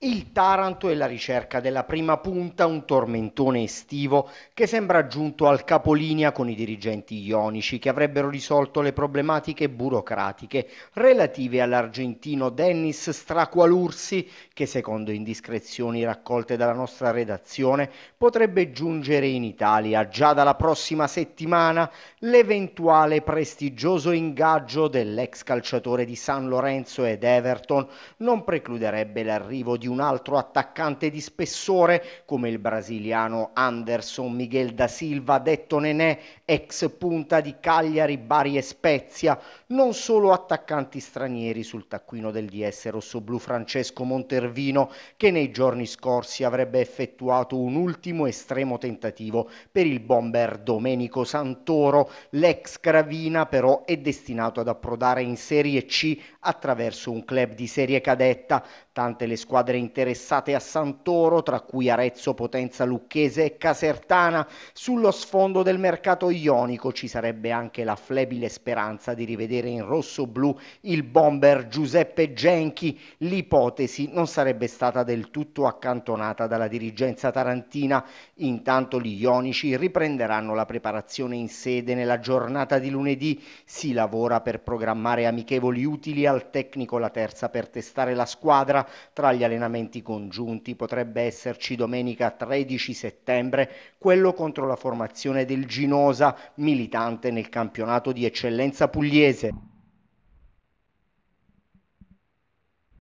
Il Taranto e la ricerca della prima punta, un tormentone estivo che sembra giunto al capolinea con i dirigenti ionici che avrebbero risolto le problematiche burocratiche relative all'argentino Dennis Straqualursi che secondo indiscrezioni raccolte dalla nostra redazione potrebbe giungere in Italia già dalla prossima settimana l'eventuale prestigioso ingaggio dell'ex calciatore di San Lorenzo ed Everton non precluderebbe l'arrivo di di un altro attaccante di spessore come il brasiliano Anderson Miguel da Silva, detto Nenè, ex punta di Cagliari, Bari e Spezia, non solo attaccanti stranieri sul taccuino del DS rossoblu Francesco Montervino che nei giorni scorsi avrebbe effettuato un ultimo estremo tentativo per il bomber Domenico Santoro, l'ex Gravina però è destinato ad approdare in Serie C attraverso un club di serie cadetta, tante le squadre squadre interessate a Santoro, tra cui Arezzo, Potenza, Lucchese e Casertana. Sullo sfondo del mercato ionico ci sarebbe anche la flebile speranza di rivedere in rosso-blu il bomber Giuseppe Genchi. L'ipotesi non sarebbe stata del tutto accantonata dalla dirigenza tarantina. Intanto gli ionici riprenderanno la preparazione in sede nella giornata di lunedì. Si lavora per programmare amichevoli utili al tecnico la terza per testare la squadra. Tra gli allenatori allenamenti congiunti, potrebbe esserci domenica 13 settembre quello contro la formazione del Ginosa militante nel campionato di eccellenza pugliese.